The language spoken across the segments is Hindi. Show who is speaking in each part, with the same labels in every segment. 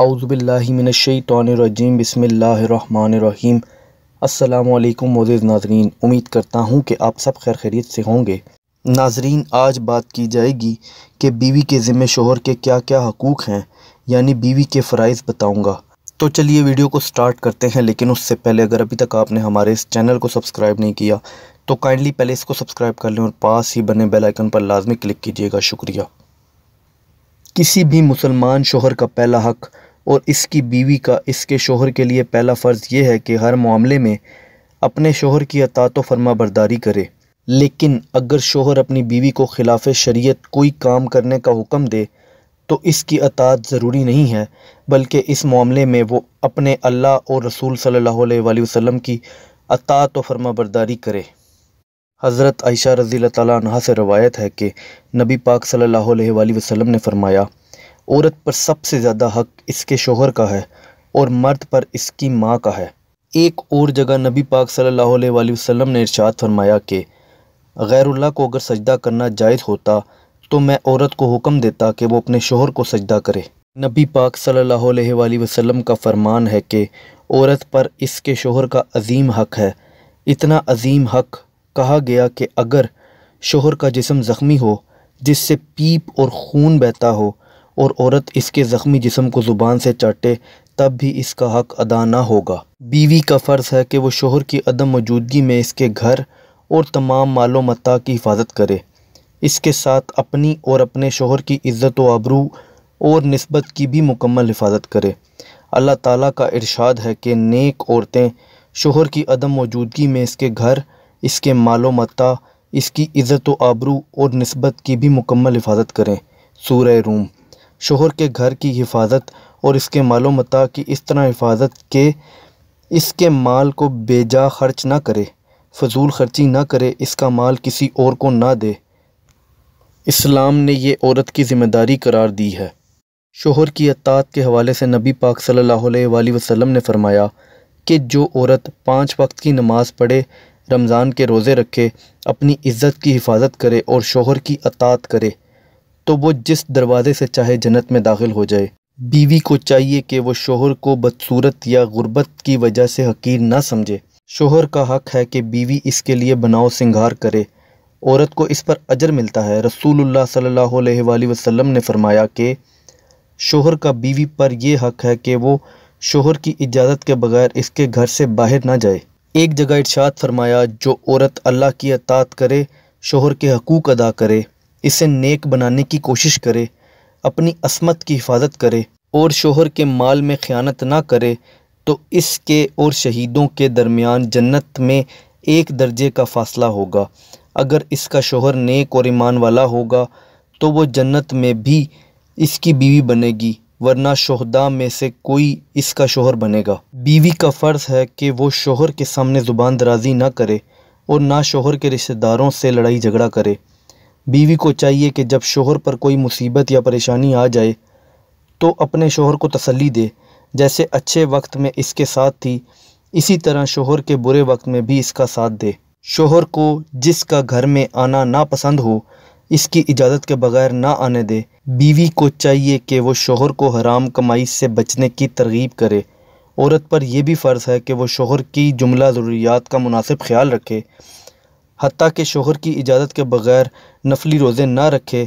Speaker 1: अउज़बिल्लिमिनशैतरजीम बसमीम अल्लाम मोज़ नाजरीन उम्मीद करता हूँ कि आप सब खैर खैरियत से होंगे नाजरीन आज बात की जाएगी कि बीवी के ज़िम्मे शोहर के क्या क्या हकूक़ हैं यानी बीवी के फ़रज़ बताऊँगा तो चलिए वीडियो को स्टार्ट करते हैं लेकिन उससे पहले अगर अभी तक आपने हमारे इस चैनल को सब्सक्राइब नहीं किया तो काइंडली पहले इसको सब्सक्राइब कर लें और पास ही बने बेलाइकन पर लाजमी क्लिक कीजिएगा शुक्रिया किसी भी मुसलमान शोहर का पहला हक और इसकी बीवी का इसके शोहर के लिए पहला फ़र्ज़ यह है कि हर मामले में अपने शोहर की अतात फरमा बरदारी करे लेकिन अगर शोहर अपनी बीवी को खिलाफ शरीयत कोई काम करने का हुक्म दे तो इसकी अतात ज़रूरी नहीं है बल्कि इस मामले में वो अपने अल्लाह और रसूल सल्लल्लाहु अलैहि वसल्लम की अतात फरमा बरदारी करे हज़रत आयशा रज़ी तह से रवायत है कि नबी पाक सल्लल्लाहु अलैहि वसल्लम ने फ़रमाया औरत पर सबसे ज़्यादा हक इसके शोहर का है और मर्द पर इसकी माँ का है एक और जगह नबी पाक सल्लल्लाहु अलैहि वसल्लम ने इर्शाद फरमाया कि गैरुल्ला को अगर सजदा करना जायज़ होता तो मैं औरत को हुक्म देता कि वह अपने शोहर को सजदा करे नबी पाक सल्ला वसलम का फरमान है कि औरत पर इसके शोहर का अजीम हक है इतना अजीम हक कहा गया कि अगर शोहर का जिसम ज़ख्मी हो जिससे पीप और खून बहता हो और औरत इसके ज़ख्मी जिसम को ज़ुबान से चाटे तब भी इसका हक अदा ना होगा बीवी का फ़र्ज़ है कि वो शोहर की अदम मौजूदगी में इसके घर और तमाम मालो मता की हिफाजत करे इसके साथ अपनी और अपने शोहर की इज़्ज़त व आबरू और नस्बत की भी मुकम्मल हिफाजत करे अल्लाह ताला का इरशाद है कि नेक औरतें शोहर की अदम मौजूदगी में इसके घर इसके मालो मता इसकी इज़्ज़त व आबरू और नस्बत की भी मुकम्मल हिफाजत करें सूर रूम शोहर के घर की हिफाजत और इसके मालो मता की इस तरह हिफाजत के इसके माल को बेजा खर्च ना करे फजूल खर्ची ना करे इसका माल किसी और को ना दे इस्लाम ने यह औरत की ज़िम्मेदारी करार दी है शोहर की अतात के हवाले से नबी पाक सल्लल्लाहु अलैहि वसल्लम ने फरमाया कि जो औरत पाँच वक्त की नमाज़ पढ़े रमज़ान के रोज़े रखे अपनी इज़्ज़त की हिफाजत करे और शोहर की अतात करे तो वो जिस दरवाज़े से चाहे जन्नत में दाखिल हो जाए बीवी को चाहिए कि वो शोहर को बदसूरत या गुर्बत की वजह से हकीर ना समझे शोहर का हक है कि बीवी इसके लिए बनाओ सिंगार करे औरत को इस पर अजर मिलता है रसूल सल्ला अलैहि ने फरमाया कि शोहर का बीवी पर यह हक है कि वो शोहर की इजाज़त के बगैर इसके घर से बाहर ना जाए एक जगह इर्शाद फरमाया जो औरत अल्लाह की अतात करे शोहर के हकूक़ अदा करे इसे नेक बनाने की कोशिश करे अपनी असमत की हिफाजत करे और शोहर के माल में ख़यानत ना करे तो इसके और शहीदों के दरमियान जन्नत में एक दर्जे का फ़ासला होगा अगर इसका शोहर नेक और ईमान वाला होगा तो वो जन्नत में भी इसकी बीवी बनेगी वरना शहदा में से कोई इसका शोहर बनेगा बीवी का फ़र्ज़ है कि वो शोहर के सामने ज़ुबान दराजी ना करे और ना शोहर के रिश्तेदारों से लड़ाई झगड़ा करे बीवी को चाहिए कि जब शोहर पर कोई मुसीबत या परेशानी आ जाए तो अपने शोहर को तसल्ली दे जैसे अच्छे वक्त में इसके साथ थी इसी तरह शोहर के बुरे वक्त में भी इसका साथ दे शोहर को जिसका घर में आना नापसंद हो इसकी इजाज़त के बगैर ना आने दे बीवी को चाहिए कि वो शोहर को हराम कमाई से बचने की तरगीब करे औरत पर यह भी फ़र्ज़ है कि वह शोहर की जुमला ज़रूरियात का मुनासिब ख्याल रखे हती कि शोहर की इजाज़त के बगैर नफली रोज़े ना रखे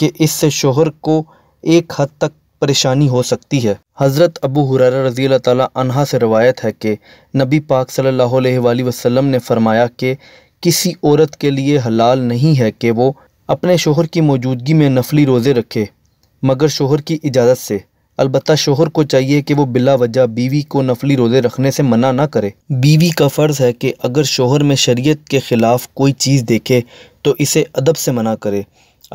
Speaker 1: कि इससे शोहर को एक हद तक परेशानी हो सकती है हज़रत अबू हुरर रज़ी तह से रवायत है कि नबी पाक सल्लल्लाहु अलैहि वसल्लम ने फ़रमाया कि किसी औरत के लिए हलाल नहीं है कि वो अपने शोहर की मौजूदगी में नफली रोज़े रखे मगर शोहर की इजाज़त से अलबत् शोहर को चाहिए कि वो बिला वजह बीवी को नफली रोज़े रखने से मना ना करे बीवी का फ़र्ज़ है कि अगर शोहर में शरीय के ख़िलाफ़ कोई चीज़ देखे तो इसे अदब से मना करे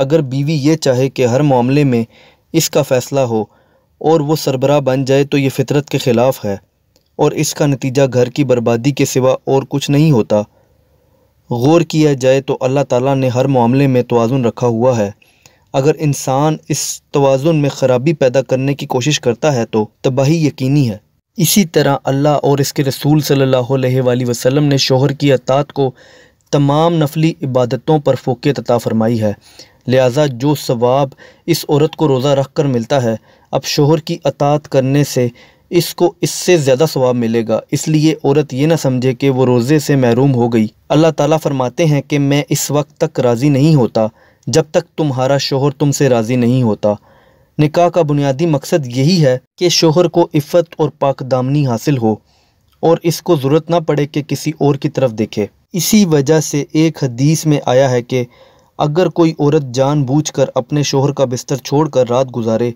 Speaker 1: अगर बीवी ये चाहे कि हर मामले में इसका फ़ैसला हो और वो सरबराह बन जाए तो ये फितरत के ख़िलाफ़ है और इसका नतीजा घर की बर्बादी के सिवा और कुछ नहीं होता गौर किया जाए तो अल्लाह ताला ने हर मामले में तोज़ुन रखा हुआ है अगर इंसान इस तोज़ुन में ख़राबी पैदा करने की कोशिश करता है तो तबाही यकीनी है इसी तरह अल्लाह और इसके रसूल सल्ला वसलम ने शोहर की अतात को तमाम नफली इबादतों पर फोकियत अता फरमाई है लिहाजा जो सवाब इस औरत को रोज़ा रख कर मिलता है अब शोहर की अतात करने से इसको इससे ज़्यादा स्वाब मिलेगा इसलिए औरत ये ना समझे कि वो रोज़े से महरूम हो गई अल्लाह ताला फरमाते हैं कि मैं इस वक्त तक राज़ी नहीं होता जब तक तुम्हारा शोहर तुमसे राज़ी नहीं होता निकाह का बुनियादी मकसद यही है कि शोहर को इफ़्फ़त और पाकदामनी हासिल हो और इसको ज़रूरत ना पड़े कि किसी और की तरफ देखे इसी वजह से एक हदीस में आया है कि अगर कोई औरत कर अपने शोहर का बिस्तर कर रात गुजारे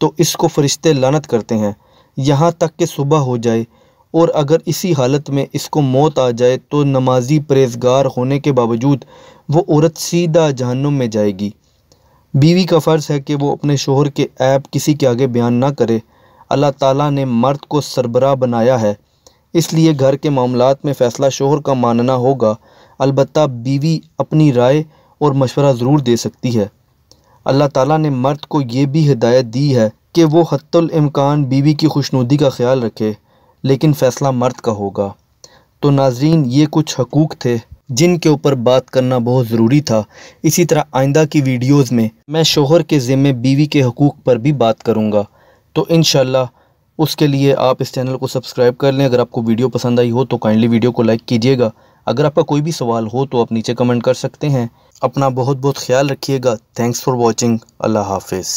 Speaker 1: तो इसको फरिश्ते लानत करते हैं यहाँ तक कि सुबह हो जाए और अगर इसी हालत में इसको मौत आ जाए तो नमाजी परहेजगार होने के बावजूद वो औरत सीधा जहन्नुम में जाएगी बीवी का फ़र्ज़ है कि वो अपने शोहर के ऐप किसी के आगे बयान ना करे अल्लाह ताला ने मर्द को सरबरा बनाया है इसलिए घर के मामला में फ़ैसला शोहर का मानना होगा अलबत् बीवी अपनी राय और मशवरा ज़रूर दे सकती है अल्लाह ताला ने मर्द को ये भी हिदायत दी है कि वो हत्तुलमकान बीवी की खुशनुदी का ख्याल रखे लेकिन फ़ैसला मर्द का होगा तो नाजरीन ये कुछ हकूक़ थे जिनके ऊपर बात करना बहुत ज़रूरी था इसी तरह आइंदा की वीडियोज़ में मैं शोहर के ज़िम्मे बीवी के हकूक़ पर भी बात करूँगा तो इन उसके लिए आप इस चैनल को सब्सक्राइब कर लें अगर आपको वीडियो पसंद आई हो तो काइंडली वीडियो को लाइक कीजिएगा अगर आपका कोई भी सवाल हो तो आप नीचे कमेंट कर सकते हैं अपना बहुत बहुत ख्याल रखिएगा थैंक्स फॉर वॉचिंग अल्लाह हाफिज़